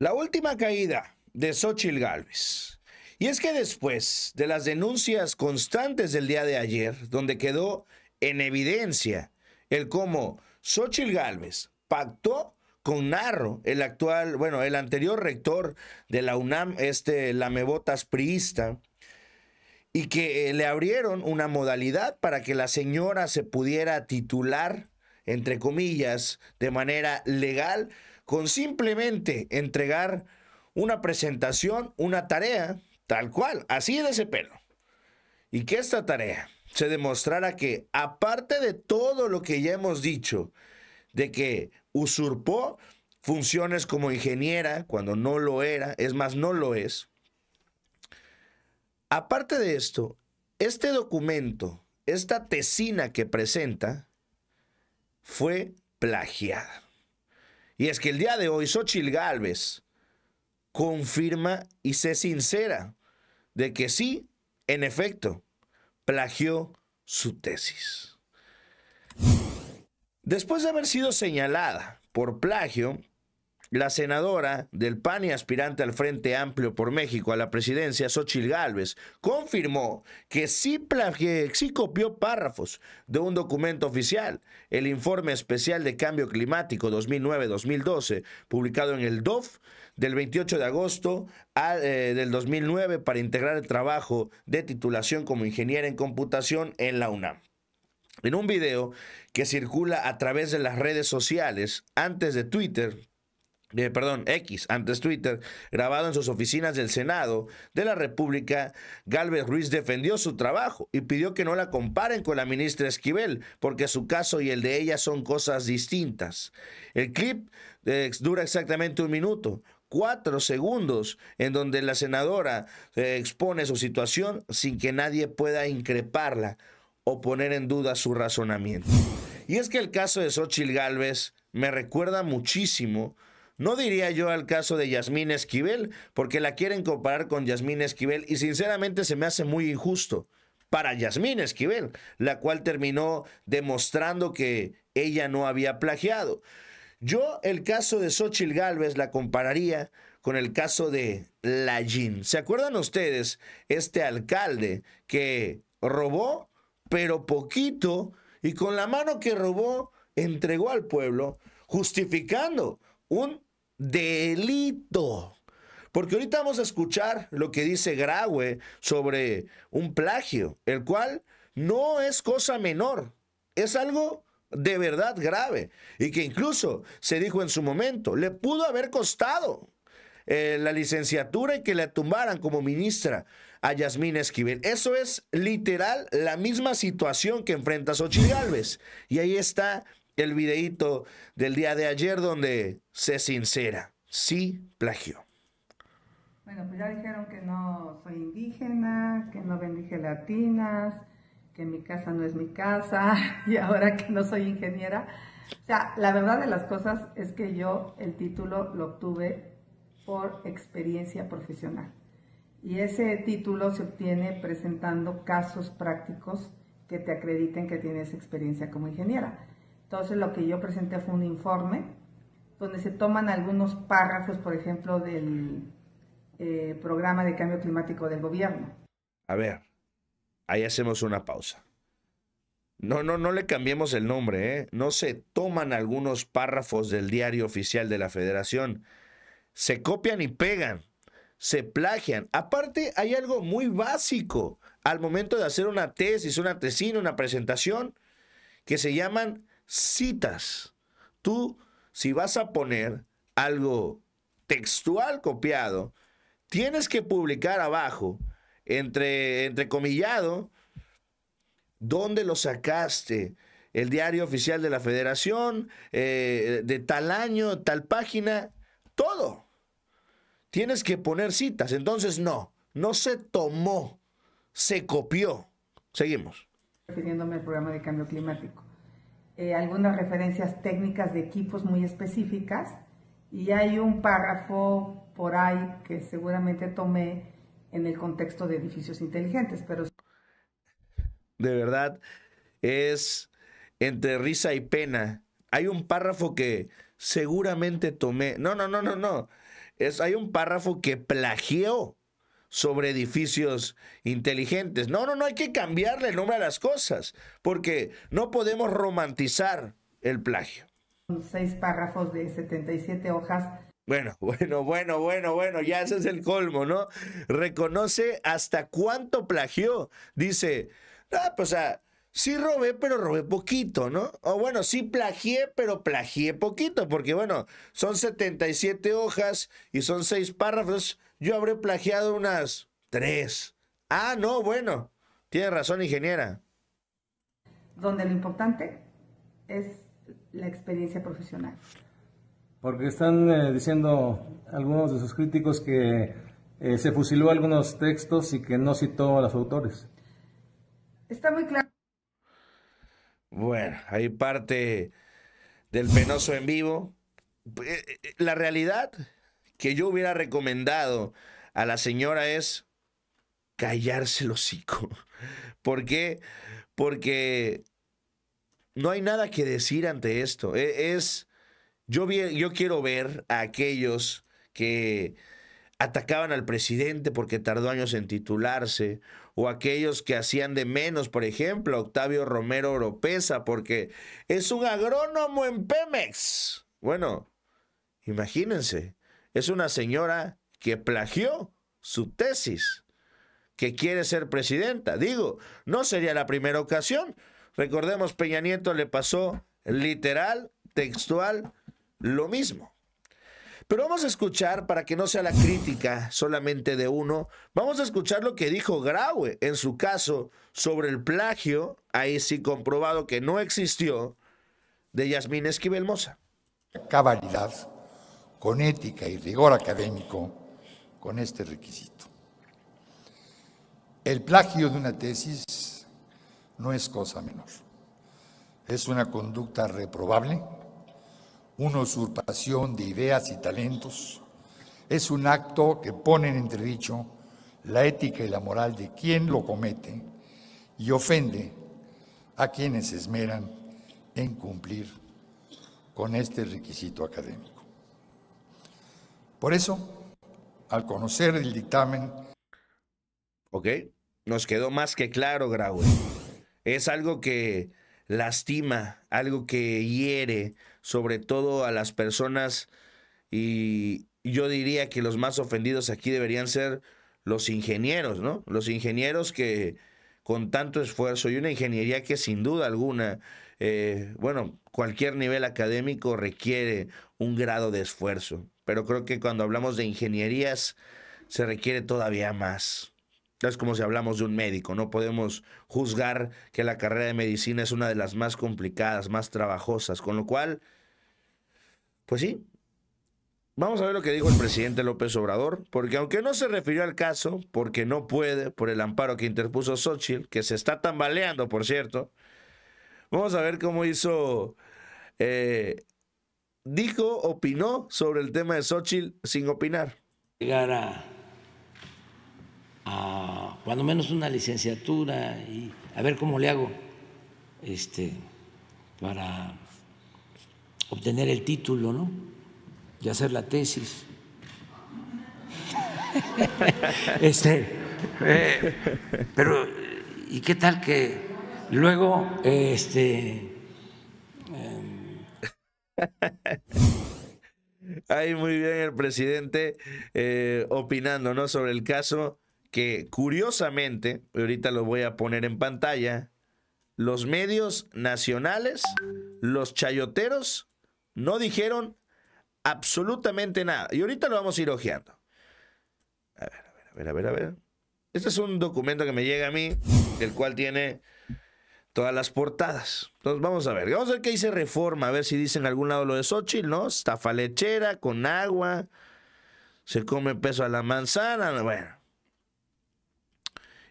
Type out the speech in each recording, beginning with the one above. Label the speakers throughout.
Speaker 1: La última caída de Xochitl Gálvez. Y es que después de las denuncias constantes del día de ayer, donde quedó en evidencia el cómo Xochitl Gálvez pactó con Narro, el actual, bueno, el anterior rector de la UNAM, este Lamebotas Priista, y que eh, le abrieron una modalidad para que la señora se pudiera titular, entre comillas, de manera legal con simplemente entregar una presentación, una tarea, tal cual, así de ese pelo. Y que esta tarea se demostrara que, aparte de todo lo que ya hemos dicho, de que usurpó funciones como ingeniera cuando no lo era, es más, no lo es, aparte de esto, este documento, esta tesina que presenta, fue plagiada. Y es que el día de hoy Xochil Gálvez confirma y se sincera de que sí, en efecto, plagió su tesis. Después de haber sido señalada por plagio, la senadora del PAN y aspirante al Frente Amplio por México a la presidencia, Xochil Gálvez, confirmó que sí, copió párrafos de un documento oficial, el Informe Especial de Cambio Climático 2009-2012, publicado en el DOF del 28 de agosto eh, del 2009 para integrar el trabajo de titulación como ingeniera en computación en la UNAM. En un video que circula a través de las redes sociales, antes de Twitter, eh, perdón, X, antes Twitter, grabado en sus oficinas del Senado de la República, Galvez Ruiz defendió su trabajo y pidió que no la comparen con la ministra Esquivel, porque su caso y el de ella son cosas distintas. El clip eh, dura exactamente un minuto, cuatro segundos en donde la senadora eh, expone su situación sin que nadie pueda increparla o poner en duda su razonamiento. Y es que el caso de Xochitl Galvez me recuerda muchísimo no diría yo al caso de Yasmín Esquivel, porque la quieren comparar con Yasmín Esquivel y sinceramente se me hace muy injusto para Yasmín Esquivel, la cual terminó demostrando que ella no había plagiado. Yo el caso de Xochitl Galvez la compararía con el caso de Lallín. ¿Se acuerdan ustedes este alcalde que robó, pero poquito, y con la mano que robó entregó al pueblo, justificando un delito. Porque ahorita vamos a escuchar lo que dice Graue sobre un plagio, el cual no es cosa menor, es algo de verdad grave y que incluso se dijo en su momento, le pudo haber costado eh, la licenciatura y que le tumbaran como ministra a Yasmín Esquivel. Eso es literal la misma situación que enfrenta Xochitl Gálvez. Y ahí está el videíto del día de ayer donde sé sincera, sí plagió.
Speaker 2: Bueno, pues ya dijeron que no soy indígena, que no vendí gelatinas, que mi casa no es mi casa y ahora que no soy ingeniera. O sea, la verdad de las cosas es que yo el título lo obtuve por experiencia profesional. Y ese título se obtiene presentando casos prácticos que te acrediten que tienes experiencia como ingeniera. Entonces lo que yo presenté fue un informe donde se toman algunos párrafos, por ejemplo, del eh, programa de cambio climático del gobierno.
Speaker 1: A ver, ahí hacemos una pausa. No, no, no le cambiemos el nombre, ¿eh? No se toman algunos párrafos del diario oficial de la federación. Se copian y pegan, se plagian. Aparte, hay algo muy básico al momento de hacer una tesis, una tesina, una presentación, que se llaman citas. Tú, si vas a poner algo textual copiado, tienes que publicar abajo, entre, entre comillado, dónde lo sacaste, el diario oficial de la federación, eh, de tal año, tal página, todo. Tienes que poner citas. Entonces, no, no se tomó, se copió. Seguimos.
Speaker 2: Refiriéndome al programa de cambio climático. Eh, algunas referencias técnicas de equipos muy específicas y hay un párrafo por ahí que seguramente tomé en el contexto de edificios inteligentes, pero...
Speaker 1: De verdad, es entre risa y pena. Hay un párrafo que seguramente tomé. No, no, no, no, no. Es, hay un párrafo que plagió sobre edificios inteligentes. No, no, no hay que cambiarle el nombre a las cosas, porque no podemos romantizar el plagio.
Speaker 2: Seis párrafos de 77 hojas.
Speaker 1: Bueno, bueno, bueno, bueno, bueno, ya ese es el colmo, ¿no? Reconoce hasta cuánto plagió. Dice, ah, pues, o sea, sí robé, pero robé poquito, ¿no? O bueno, sí plagié, pero plagié poquito, porque bueno, son 77 hojas y son seis párrafos yo habré plagiado unas tres. Ah, no, bueno, tiene razón, ingeniera.
Speaker 2: Donde lo importante es la experiencia profesional.
Speaker 1: Porque están eh, diciendo algunos de sus críticos que eh, se fusiló algunos textos y que no citó a los autores. Está muy claro. Bueno, hay parte del penoso en vivo. Eh, la realidad que yo hubiera recomendado a la señora es callarse el hocico. ¿Por qué? Porque no hay nada que decir ante esto. E, es, yo, yo quiero ver a aquellos que atacaban al presidente porque tardó años en titularse, o aquellos que hacían de menos, por ejemplo, a Octavio Romero Oropesa, porque es un agrónomo en Pemex. Bueno, imagínense, es una señora que plagió su tesis, que quiere ser presidenta. Digo, no sería la primera ocasión. Recordemos, Peña Nieto le pasó literal, textual, lo mismo. Pero vamos a escuchar, para que no sea la crítica solamente de uno, vamos a escuchar lo que dijo Graue en su caso sobre el plagio, ahí sí comprobado que no existió, de Yasmín Esquivel Mosa. Cabalidad con ética y rigor académico con este requisito. El plagio de una tesis no es cosa menor. Es una conducta reprobable, una usurpación de ideas y talentos. Es un acto que pone en entredicho la ética y la moral de quien lo comete y ofende a quienes se esmeran en cumplir con este requisito académico. Por eso, al conocer el dictamen... Ok, nos quedó más que claro, Grau. Es algo que lastima, algo que hiere, sobre todo a las personas y yo diría que los más ofendidos aquí deberían ser los ingenieros, ¿no? Los ingenieros que con tanto esfuerzo y una ingeniería que sin duda alguna, eh, bueno, cualquier nivel académico requiere un grado de esfuerzo pero creo que cuando hablamos de ingenierías se requiere todavía más. Es como si hablamos de un médico, no podemos juzgar que la carrera de medicina es una de las más complicadas, más trabajosas, con lo cual, pues sí, Vamos a ver lo que dijo el presidente López Obrador, porque aunque no se refirió al caso, porque no puede, por el amparo que interpuso Xochitl, que se está tambaleando, por cierto, vamos a ver cómo hizo eh, dijo, opinó sobre el tema de Xochitl sin opinar. Llegar a, cuando menos una licenciatura y a ver cómo le hago este, para obtener el título, ¿no? Y hacer la tesis. este, eh, pero, ¿y qué tal que luego este, Ahí muy bien el presidente eh, opinando sobre el caso que curiosamente, ahorita lo voy a poner en pantalla, los medios nacionales, los chayoteros, no dijeron absolutamente nada. Y ahorita lo vamos a ir ojeando. A ver, a ver, a ver, a ver, a ver. Este es un documento que me llega a mí, el cual tiene todas las portadas. Entonces, vamos a ver. Vamos a ver qué dice Reforma, a ver si dicen en algún lado lo de Xochitl, ¿no? Estafa lechera, con agua, se come peso a la manzana, bueno.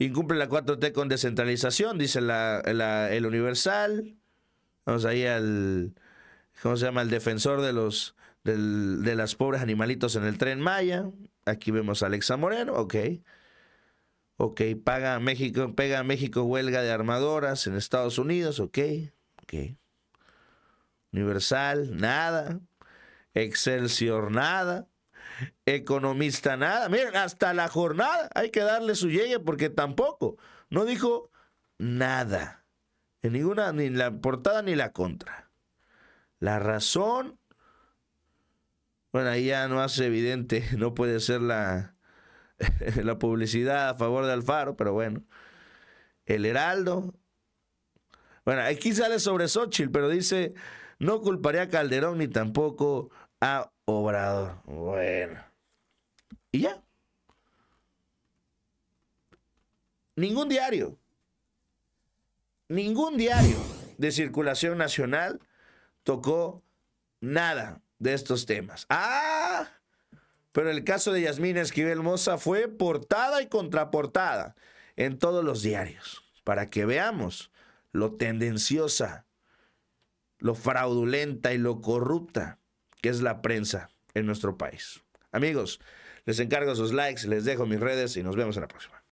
Speaker 1: Incumple la 4T con descentralización, dice la, el Universal. Vamos ahí al, ¿cómo se llama? El defensor de los, de las pobres animalitos en el tren Maya. Aquí vemos a Alexa Moreno, ok. Ok, paga México, pega a México huelga de armadoras en Estados Unidos, ok, ok. Universal, nada. Excelsior, nada. Economista, nada. Miren, hasta la jornada hay que darle su llegue porque tampoco. No dijo nada. En ninguna, ni la portada ni la contra. La razón, bueno, ahí ya no hace evidente, no puede ser la, la publicidad a favor de Alfaro, pero bueno. El Heraldo. Bueno, aquí sale sobre Xochitl, pero dice, no culparé a Calderón ni tampoco a Obrador. Bueno. Y ya. Ningún diario. Ningún diario de circulación nacional tocó nada de estos temas. ¡Ah! Pero el caso de Yasmina Esquivel Moza fue portada y contraportada en todos los diarios, para que veamos lo tendenciosa, lo fraudulenta y lo corrupta que es la prensa en nuestro país. Amigos, les encargo sus likes, les dejo mis redes y nos vemos en la próxima.